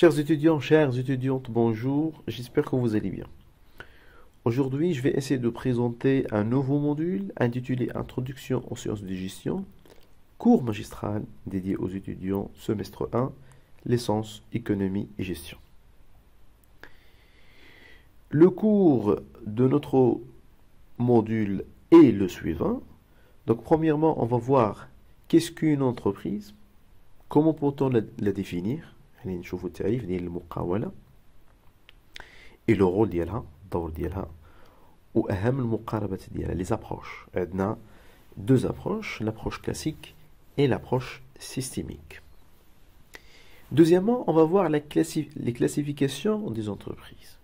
Chers étudiants, chères étudiantes, bonjour, j'espère que vous allez bien. Aujourd'hui, je vais essayer de présenter un nouveau module intitulé Introduction aux sciences de gestion, cours magistral dédié aux étudiants semestre 1, l'essence, économie et gestion. Le cours de notre module est le suivant. Donc, premièrement, on va voir qu'est-ce qu'une entreprise, comment peut-on la définir, et le les approches. deux approches, l'approche classique et l'approche systémique. Deuxièmement, on va voir les classifications des entreprises.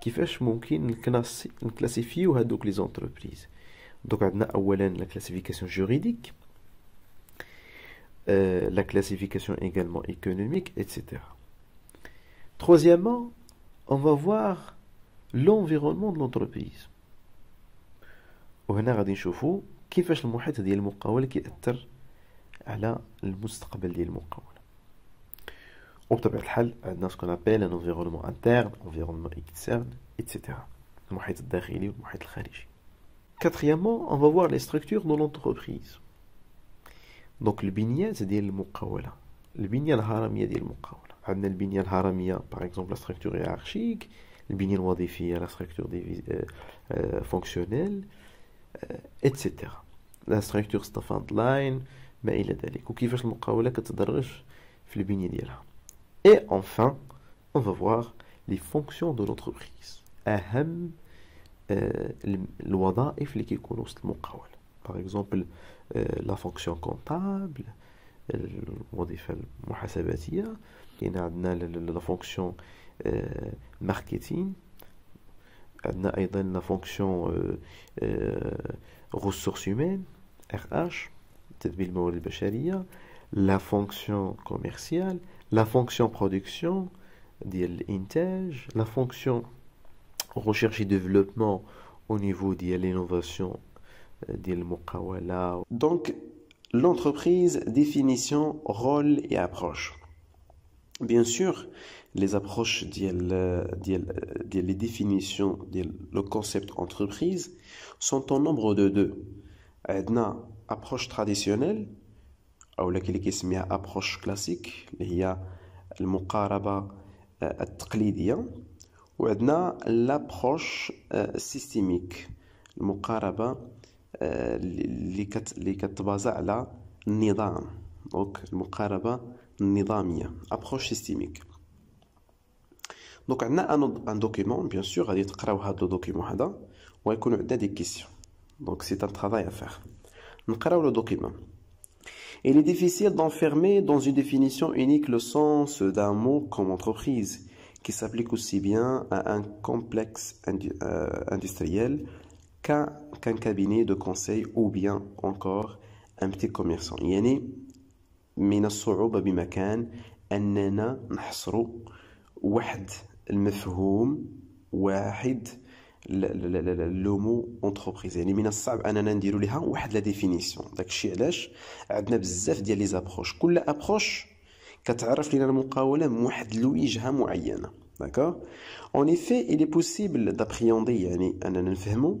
Qui kifach classifier nklass les entreprises. Donc, d'abord la classification juridique. Euh, la classification également économique, etc. Troisièmement, on va voir l'environnement de l'entreprise. Et ici, on va des comment qui de l'entreprise va affecter l'avenir de l'entreprise. On va voir ce qu'on appelle un environnement interne, un environnement externe, etc. L'environnement intérieur et l'environnement extérieur. Quatrièmement, on va voir les structures de l'entreprise. Donc, le binière, c'est-à-dire le mukaoula. Le binière haramia, c'est-à-dire le mukaoula. On le haramia, par exemple, la structure hiérarchique, le binière wazifiya, la structure euh, euh, fonctionnelle, euh, etc. La structure staff line mais il est a d'autres. Et comment le mukaoula s'appuie sur le binière Et enfin, on va voir les fonctions de l'entreprise. Les fonctions les qui importantes dans le mukaoula. Par exemple, euh, la fonction comptable, la fonction euh, marketing, la fonction euh, ressources humaines, RH, la fonction commerciale, la fonction production, la fonction recherche et développement au niveau de l'innovation. Donc, l'entreprise, définition, rôle et approche. Bien sûr, les approches, les définitions, le concept entreprise sont en nombre de deux. عندنا approche traditionnelle ou اللي كيسميها approche classique اللي هي المقاربة ou وعندنا l'approche systémique المقاربة اللي كت اللي كتبازا على النظام donc, المقاربه النظاميه ابروش سيستيميك دونك عندنا ان دوكيمون بيان سور غادي تقراو هاد لو دوكيمون هذا ويكون عندنا دي كيسيون دونك سي ان ترافاي افير نقراو le document Il est difficile d'enfermer dans une définition unique le sens d'un mot comme entreprise, qui s'applique aussi bien à un complexe industriel qu'un qu cabinet de conseil ou bien encore un petit commerçant يعني من الصعوبة بمكان أننا نحصر واحد المفهوم واحد لومو اونتربريز يعني من الصعب اننا نديرو ليها واحد لا ديفينيسيون داكشي علاش عندنا بزاف ديال لي زابروش كل ابروش كتعرف لينا المقاوله من واحد الوجهه معينه داكور اون ايفي il est possible يعني اننا نفهمو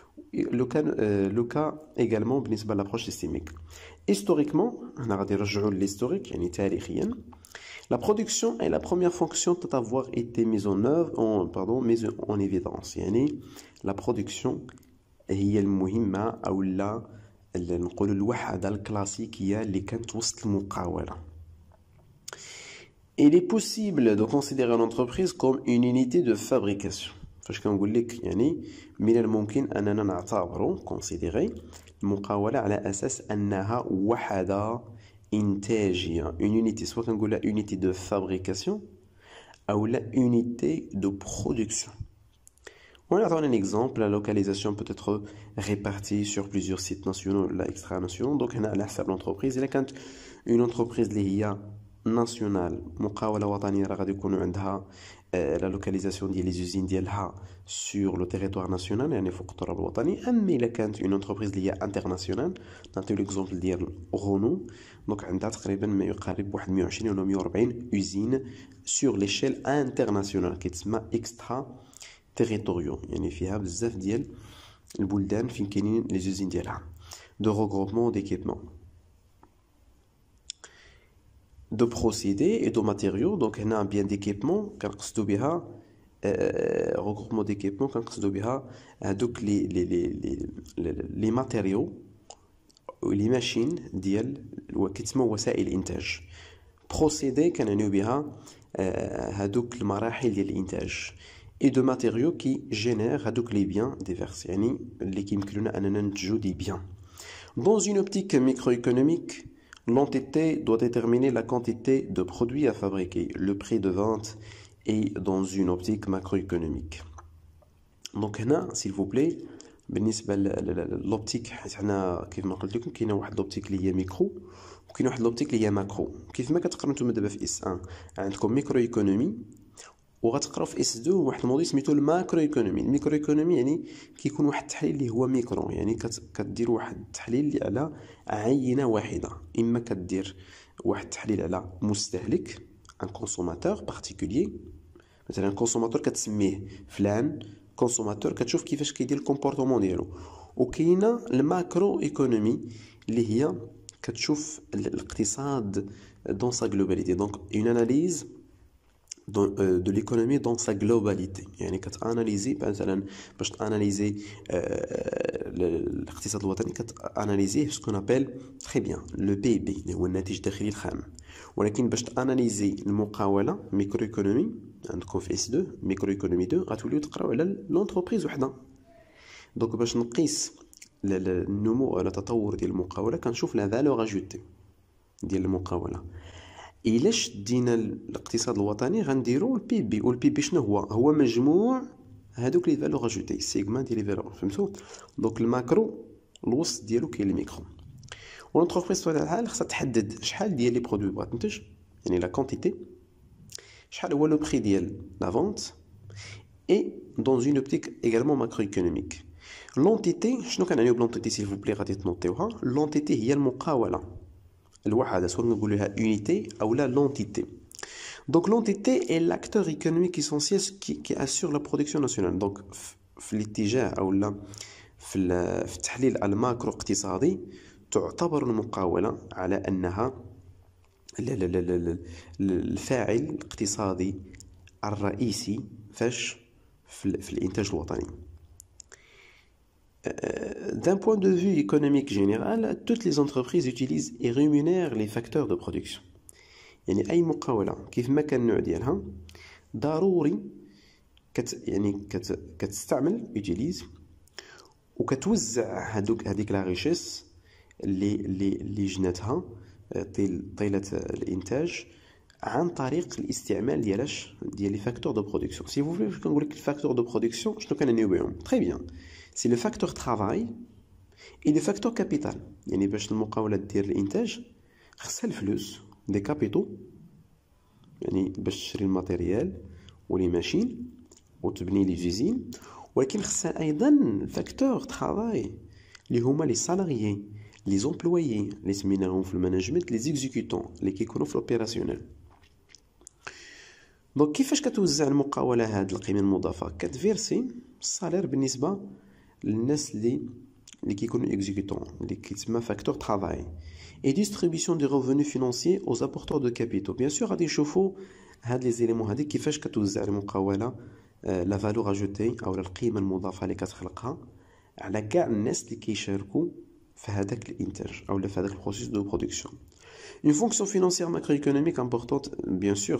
Euh, le cas également كا ايغالمون بالنسبه l'approche systémique. historiquement on a رجعوا l'historique يعني تاريخيا la production est la première fonction tout avoir été mise en œuvre en pardon mise en évidence يعني la production est المهمه او لا نقولوا اللي كانت وسط Il est possible de considérer l'entreprise comme une unité de fabrication. Je pense que les clients, ils ont considéré que c'est une unité de fabrication ou une unité de production. On va donner un exemple, la localisation peut être répartie sur plusieurs sites nationaux, l'extra-nationale. Donc, la seule entreprise, c'est quand une entreprise de l'IA... ناسيونال مقاوله وطنيه راه غادي يكونوا عندها لا لوكاليزاسيون ديال لي زوزين ديالها سور لو تيريتوار ناسيونال يعني فوق التراب الوطني اما الا كانت اون انتربريز اللي هي انترناسيونال نعطيو ليكزومبل ديال غونو دونك عندها تقريبا ما يقارب واحد 120 ولا 140 اوزين سور ليشيل انترناسيونال كيتسمى اكسترا تيريتوريو يعني فيها بزاف ديال البلدان فين كاينين لي زوزين ديالها دو روغروبمون ديكيبمون de procédés et de matériaux. Donc, a un bien d'équipement, euh, un regroupement d'équipements, un euh, Donc, les, les, les, les, les, les matériaux, les machines, les machines, procédés, euh, les procédés, هذوك qui ديال الانتاج اي matériaux qui génèrent un biens divers بيان ديفيرس يعني lesquels كيمكننا L'entité doit déterminer la quantité de produits à fabriquer, le prix de vente et dans une optique macroéconomique. Donc, s'il vous plaît, l'optique, il y a une optique qui est micro, et une optique qui est macro. Qu'est-ce que vous avez dans S1 Vous avez une microéconomie وغتقراو في اس 2 واحد الموديل سميتو الماكرو ايكونومي الميكرو ايكونومي يعني كيكون واحد التحليل اللي هو ميكرو يعني كدير واحد التحليل اللي على عينه واحده اما كدير واحد التحليل على مستهلك ان كونسوماتور بارتيكولي مثلا كونسوماتور كتسميه فلان كونسوماتور كتشوف كيفاش كيدير الكومبورتمون ديالو وكاينه الماكرو ايكونومي اللي هي كتشوف الاقتصاد دون سا جلوباليتي دونك اون اناليز دو ليكونومي دون سا جلوباليتي يعني كتاناليزي مثلا باش تاناليزي آه، الاقتصاد الوطني كتاناليزيه سكون ابل تري بيان لو بي بي اللي هو الناتج الداخلي الخام ولكن باش تاناليزي المقاوله ميكرو ايكونومي عندكم في اس 2 ميكرو ايكونومي 2 غتوليو تقراو على لونتربريز وحده دونك باش نقيس النمو ولا التطور ديال المقاوله كنشوف لا فالور اجوتي ديال المقاوله الا شدينا الاقتصاد الوطني غنديرو البي بي والبي بي شنو هو هو مجموع هادوك لي فالور اجوتي سيغمان ديال لي فالور فهمتو دونك الماكرو الوسط ديالو كاين الميكرو ولونتربريز بطبيعه الحال خصها تحدد شحال ديال لي برودوي بغات تنتج يعني لا كونتيتي شحال هو لو بري ديال لا فونت اي دون اون اوبتيك ايغالمون ماكرو ايكونوميك لونتيتي شنو كنعنيو بلونتيتي سيل فو بلي غادي تنوطيوها لونتيتي هي المقاوله الوحدة سواء نقولها unité أو لا l'entité donc l'entité est l'acteur économique essentiel qui, qui assure la production nationale donc في الاتجاه أو لا في التحليل الماكرو اقتصادي تعتبر المقاولة على أنها الفاعل الاقتصادي الرئيسي فاش في الانتاج الوطني d'un point de vue économique général, toutes les entreprises utilisent et rémunèrent les facteurs de production. يعني اي مقاوله كيف ما كان النوع ديالها ضروري كت يعني كت كتستعمل يوتيليز وكتوزع هذوك هذيك لا ريشيس اللي اللي اللي جناتها طيل طيله الانتاج عن طريق الاستعمال ديالاش ديال لي فاكتور دو برودكسيون سي فو فولي كنقول لك الفاكتور دو برودكسيون شنو كنعنيو بهم تري بيان سي لو فاكتور ترافاي اي لو فاكتور كابيتال يعني باش المقاوله دير الانتاج خصها الفلوس دي كابيتو يعني باش تشري الماتيريال ولي ماشين وتبني لي جيزين ولكن خصها ايضا فاكتور ترافاي اللي هما لي سالاريي لي زومبلويي اللي سميناهم في المانجمنت لي زيكزيكوتون اللي كيكونوا في لوبيراسيونيل دونك كيفاش كتوزع المقاوله هاد القيمه المضافه كتفيرسي الصالير بالنسبه الناس اللي اللي كيكونوا اكزيكوتون اللي كيتسمى فاكتور ترافاي اي ديستريبيسيون دي ريفوني فينانسي او زابورتور دو كابيتو بيان سور غادي نشوفوا هاد لي زيليمون هادي كيفاش كتوزع المقاوله لا فالور اجوتي او القيمه المضافه اللي كتخلقها على كاع الناس اللي كيشاركوا في هذاك الانتاج او في هذاك البروسيس دو برودكسيون une fonction financière macroéconomique importante bien sûr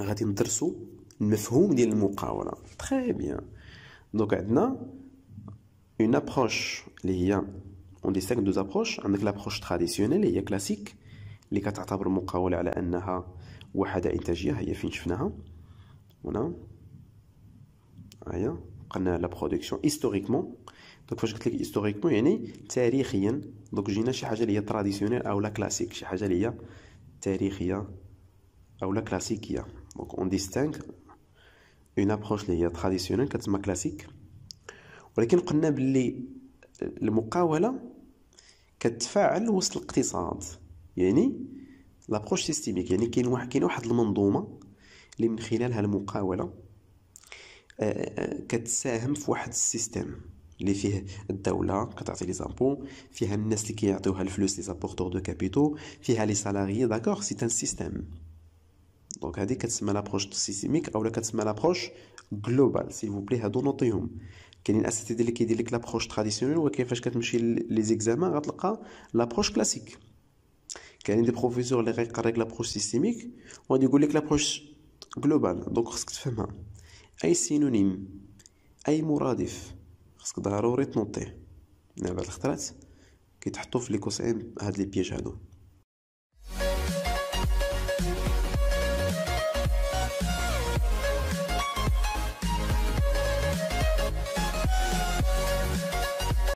غادي ندرسو المفهوم ديال المقاوله تري بيان دونك عندنا اون ابروش اللي هي اون ديساك دوز ابروش عندك لابروش تراديسيونيل هي كلاسيك اللي كتعتبر المقاوله على انها وحده انتاجيه هي فين شفناها هنا هيا قلنا لا برودكسيون هيستوريكمون دونك فاش قلت لك هيستوريكمون يعني تاريخيا دونك جينا شي حاجه اللي هي تراديسيونيل او لا كلاسيك شي حاجه اللي هي تاريخيه او لا كلاسيكيه دونك اون ديستينغ اون ابروش اللي هي تراديسيونيل كتسمى كلاسيك ولكن قلنا باللي المقاوله كتفاعل وسط الاقتصاد يعني لابروش سيستيميك يعني كاين واحد كاين واحد المنظومه اللي من خلالها المقاوله آه، آه، كتساهم في واحد السيستيم اللي فيه الدوله كتعطي لي زامبو فيها الناس اللي كيعطيوها الفلوس لي زابورتور دو كابيتو فيها لي سالاريي داكوغ سي ان سيستيم دونك هذه كتسمى لابروش سيسميك اولا كتسمى لابروش جلوبال سي فو بلي هادو نوطيهم كاينين اساتذه اللي كيدير لك لابروش تراديسيونيل وكيفاش كتمشي لي زيكزامان غتلقى لابروش كلاسيك كاينين دي بروفيسور اللي غيقرا لك لابروش سيستيميك وغادي يقول لك لابروش جلوبال دونك خصك تفهمها اي سينونيم اي مرادف خصك ضروري تنوطيه من بعد الخطرات كيتحطوا في لي كوسين هاد لي بياج هادو